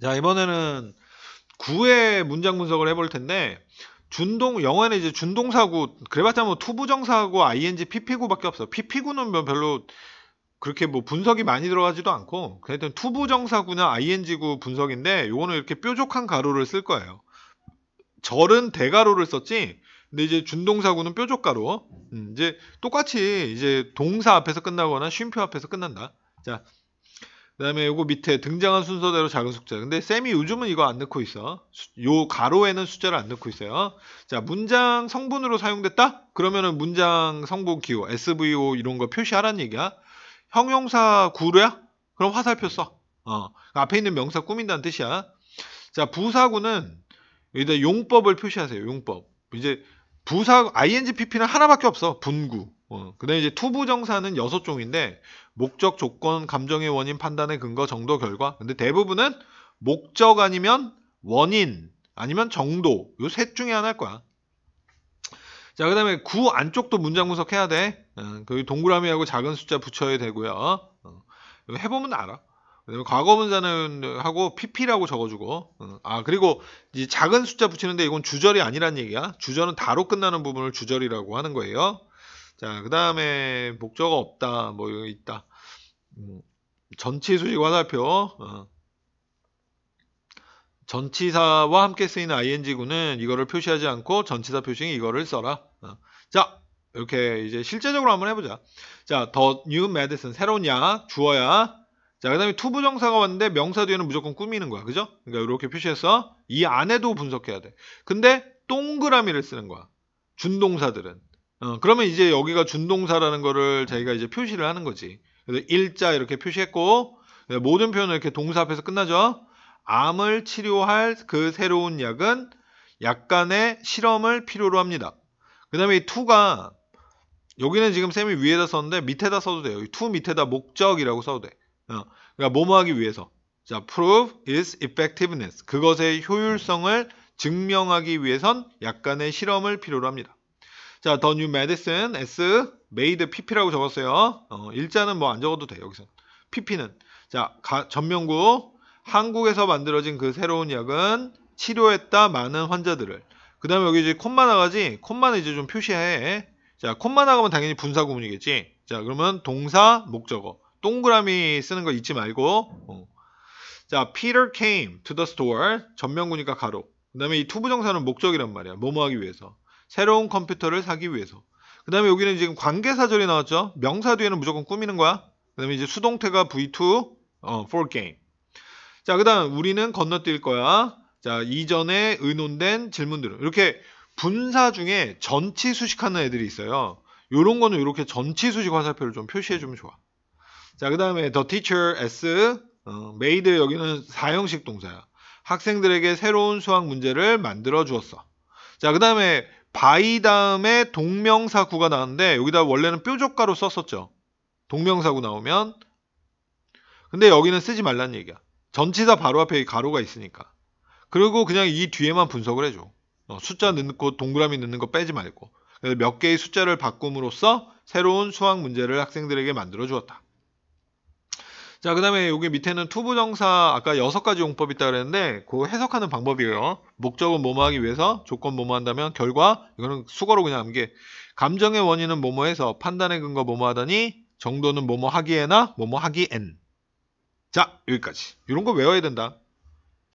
자 이번에는 9의 문장 분석을 해볼 텐데 준동 영어는 이제 준동사구 그래봤자 뭐투부정사구 ing pp구밖에 없어. pp구는 뭐 별로 그렇게 뭐 분석이 많이 들어가지도 않고 그여튼 투부정사구나 ing구 분석인데 요거는 이렇게 뾰족한 가로를 쓸 거예요. 절은 대가로를 썼지. 근데 이제 준동사구는 뾰족가로. 음, 이제 똑같이 이제 동사 앞에서 끝나거나 쉼표 앞에서 끝난다. 자, 그 다음에 요거 밑에 등장한 순서대로 작은 숫자 근데 쌤이 요즘은 이거 안 넣고 있어 요 가로에는 숫자를 안 넣고 있어요 자 문장 성분으로 사용됐다? 그러면은 문장 성분 기호 SVO 이런 거 표시하란 얘기야 형용사 구루야? 그럼 화살표 써 어, 앞에 있는 명사 꾸민다는 뜻이야 자 부사구는 여기다 용법을 표시하세요 용법 이제 부사 INGPP는 하나밖에 없어 분구 어, 그 다음에 이제 투부 정사는 6종인데 목적, 조건, 감정의 원인, 판단의 근거, 정도, 결과 근데 대부분은 목적 아니면 원인 아니면 정도 요 셋 중에 하나일 거야 자그 다음에 구 안쪽도 문장 분석해야 돼 어, 그 동그라미하고 작은 숫자 붙여야 되고요 어, 해보면 알아 과거 분사는 하고 pp라고 적어주고 어, 아 그리고 작은 숫자 붙이는데 이건 주절이 아니란 얘기야 주절은 다로 끝나는 부분을 주절이라고 하는 거예요 자, 그 다음에 목적 어 없다, 뭐 여기 있다. 음, 전치 수식 화살표. 어. 전치사와 함께 쓰이는 ing구는 이거를 표시하지 않고 전치사 표시인 이거를 써라. 어. 자, 이렇게 이제 실제적으로 한번 해보자. 자, 더 new medicine 새로운 약 주어야. 자, 그다음에 투부정사가 왔는데 명사 뒤에는 무조건 꾸미는 거야, 그죠? 그러니까 이렇게 표시해서 이 안에도 분석해야 돼. 근데 동그라미를 쓰는 거야. 준동사들은 어, 그러면 이제 여기가 준동사라는 거를 자기가 이제 표시를 하는 거지. 그래서 일자 이렇게 표시했고 네, 모든 표현은 이렇게 동사 앞에서 끝나죠. 암을 치료할 그 새로운 약은 약간의 실험을 필요로 합니다. 그 다음에 이투가 여기는 지금 쌤이 위에다 썼는데 밑에다 써도 돼요. to 밑에다 목적이라고 써도 돼. 어, 그러니까 뭐뭐 하기 위해서. 자, prove i s effectiveness. 그것의 효율성을 증명하기 위해선 약간의 실험을 필요로 합니다. 자, The New Medicine S Made PP라고 적었어요. 어, 일자는 뭐 안 적어도 돼 여기서. PP는 자 가, 전명구 한국에서 만들어진 그 새로운 약은 치료했다 많은 환자들을. 그 다음에 여기 이제 콤마 나가지. 콤마는 이제 좀 표시해. 자 콤마 나가면 당연히 분사 구문이겠지. 자 그러면 동사 목적어 동그라미 쓰는 거 잊지 말고. 어. 자 Peter came to the store 전명구니까 가로. 그 다음에 이 투부정사는 목적이란 말이야. 뭐뭐 하기 위해서. 새로운 컴퓨터를 사기 위해서. 그 다음에 여기는 지금 관계사절이 나왔죠. 명사 뒤에는 무조건 꾸미는 거야. 그 다음에 이제 수동태가 V2, 어, for game. 자, 그 다음 우리는 건너뛸 거야. 자, 이전에 의논된 질문들은. 이렇게 분사 중에 전치 수식하는 애들이 있어요. 요런 거는 이렇게 전치 수식 화살표를 좀 표시해주면 좋아. 자, 그 다음에 the teacher s 어, made 여기는 사형식 동사야. 학생들에게 새로운 수학 문제를 만들어 주었어. 자, 그 다음에 바이 다음에 동명사구가 나왔는데 여기다 원래는 뾰족가로 썼었죠. 동명사구 나오면 근데 여기는 쓰지 말란 얘기야. 전치사 바로 앞에 가로가 있으니까. 그리고 그냥 이 뒤에만 분석을 해줘. 어, 숫자 넣고 동그라미 넣는 거 빼지 말고. 몇 개의 숫자를 바꿈으로써 새로운 수학 문제를 학생들에게 만들어 주었다. 자, 그 다음에 여기 밑에는 투부정사 아까 여섯 가지 용법이 있다 그랬는데 그 해석하는 방법이에요. 목적은 뭐뭐하기 위해서 조건 뭐뭐한다면 결과 이거는 수거로 그냥 암게 감정의 원인은 뭐뭐해서 판단의 근거 뭐뭐하다니 정도는 뭐뭐하기에나 뭐뭐하기엔 자 여기까지 이런 거 외워야 된다.